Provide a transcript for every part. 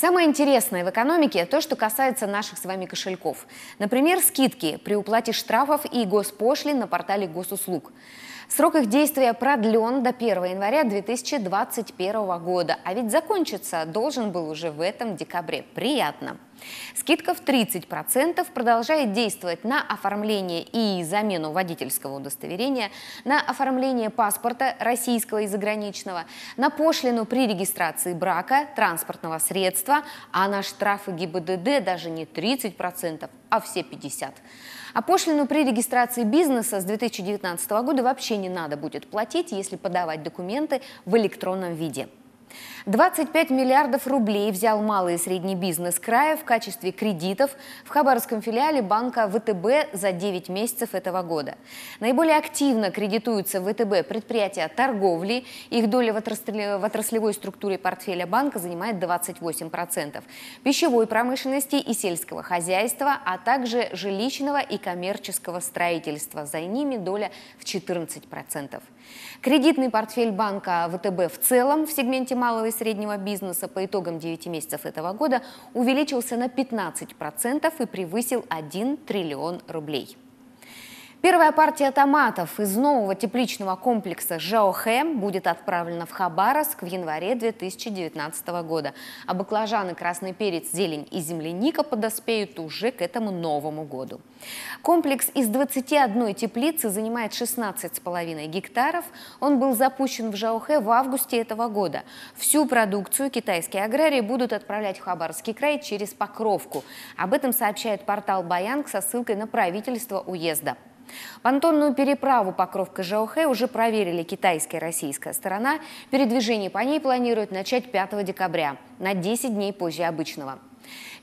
Самое интересное в экономике – то, что касается наших с вами кошельков. Например, скидки при уплате штрафов и госпошлин на портале госуслуг. Срок их действия продлен до 1 января 2021 года, а ведь закончиться должен был уже в этом декабре. Приятно! Скидка в 30% продолжает действовать на оформление и замену водительского удостоверения, на оформление паспорта российского и заграничного, на пошлину при регистрации брака, транспортного средства, а на штрафы ГИБДД даже не 30%, а все 50%. А пошлину при регистрации бизнеса с 2019 года вообще не надо будет платить, если подавать документы в электронном виде. 25 миллиардов рублей взял малый и средний бизнес края в качестве кредитов в Хабаровском филиале банка ВТБ за 9 месяцев этого года. Наиболее активно кредитуются в ВТБ предприятия торговли. Их доля в, отрасли... в отраслевой структуре портфеля банка занимает 28%. Пищевой промышленности и сельского хозяйства, а также жилищного и коммерческого строительства. За ними доля в 14%. Кредитный портфель банка ВТБ в целом в сегменте малого и среднего бизнеса по итогам 9 месяцев этого года увеличился на 15% и превысил 1 триллион рублей. Первая партия томатов из нового тепличного комплекса «Жаохэм» будет отправлена в Хабаровск в январе 2019 года. А баклажаны, красный перец, зелень и земляника подоспеют уже к этому Новому году. Комплекс из 21 теплицы занимает 16,5 гектаров. Он был запущен в Жаохэ в августе этого года. Всю продукцию китайские аграрии будут отправлять в Хабаровский край через Покровку. Об этом сообщает портал «Баянг» со ссылкой на правительство уезда. Понтонную переправу покровка Кожаохэ уже проверили китайская и российская сторона. Передвижение по ней планируют начать 5 декабря, на 10 дней позже обычного.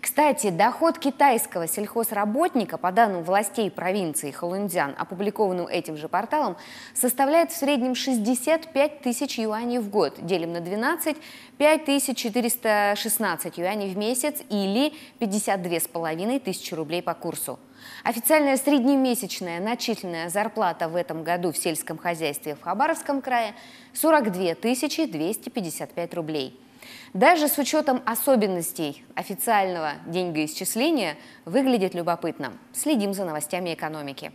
Кстати, доход китайского сельхозработника, по данным властей провинции Холундян, опубликованным этим же порталом, составляет в среднем 65 тысяч юаней в год, делим на 12, 5416 юаней в месяц или 52,5 тысячи рублей по курсу. Официальная среднемесячная начисленная зарплата в этом году в сельском хозяйстве в Хабаровском крае 42 255 рублей. Даже с учетом особенностей официального деньгоисчисления выглядит любопытно. Следим за новостями экономики.